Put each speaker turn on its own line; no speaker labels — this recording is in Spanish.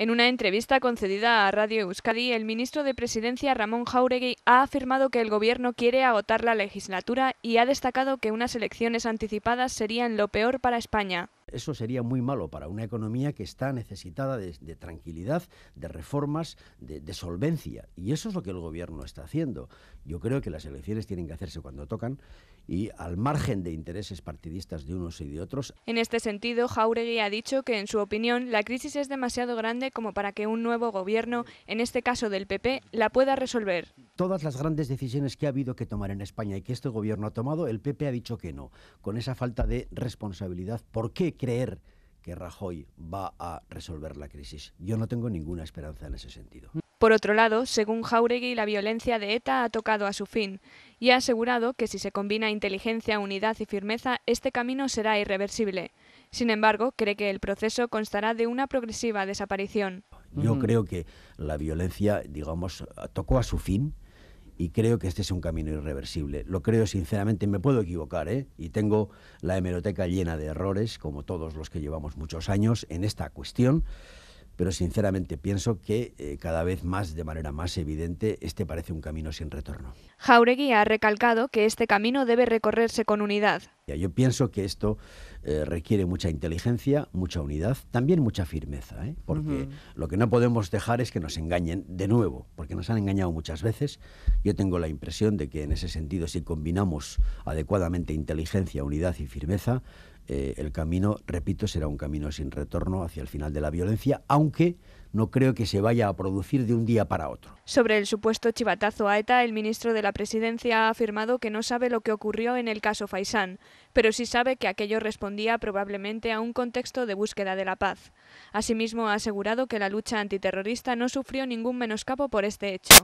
En una entrevista concedida a Radio Euskadi, el ministro de Presidencia Ramón Jauregui ha afirmado que el gobierno quiere agotar la legislatura y ha destacado que unas elecciones anticipadas serían lo peor para España. Eso
sería muy malo para una economía que está necesitada de, tranquilidad, de reformas, de, de, solvencia. Y eso es lo que el gobierno está haciendo. Yo creo que las elecciones tienen que hacerse cuando tocan y al margen de intereses partidistas de unos y de otros.
En este sentido, Jauregui ha dicho que, en su opinión, la crisis es demasiado grande como para que un nuevo gobierno, en este caso del PP, la pueda resolver
todas las grandes decisiones que ha habido que tomar en España y que este gobierno ha tomado, el PP ha dicho que no. Con esa falta de responsabilidad, ¿por qué creer que Rajoy va a resolver la crisis? Yo no tengo ninguna esperanza en ese sentido.
Por otro lado, según Jauregui, la violencia de ETA ha tocado a su fin y ha asegurado que si se combina inteligencia, unidad y firmeza, este camino será irreversible. Sin embargo, cree que el proceso constará de una progresiva desaparición.
Yo mm. creo que la violencia, digamos, tocó a su fin, y creo que este es un camino irreversible. Lo creo sinceramente, me puedo equivocar, ¿eh? y tengo la hemeroteca llena de errores, como todos los que llevamos muchos años en esta cuestión pero sinceramente pienso que eh, cada vez más, de manera más evidente, este parece un camino sin retorno.
Jauregui ha recalcado que este camino debe recorrerse con unidad.
Yo pienso que esto eh, requiere mucha inteligencia, mucha unidad, también mucha firmeza, ¿eh? porque lo que no podemos dejar es que nos engañen de nuevo, porque nos han engañado muchas veces. Yo tengo la impresión de que en ese sentido, si combinamos adecuadamente inteligencia, unidad y firmeza, eh, el camino, repito, será un camino sin retorno hacia el final de la violencia, aunque no creo que se vaya a producir de un día para otro.
Sobre el supuesto chivatazo a ETA, el ministro de la Presidencia ha afirmado que no sabe lo que ocurrió en el caso Faisán, pero sí sabe que aquello respondía probablemente a un contexto de búsqueda de la paz. Asimismo, ha asegurado que la lucha antiterrorista no sufrió ningún menoscabo por este hecho.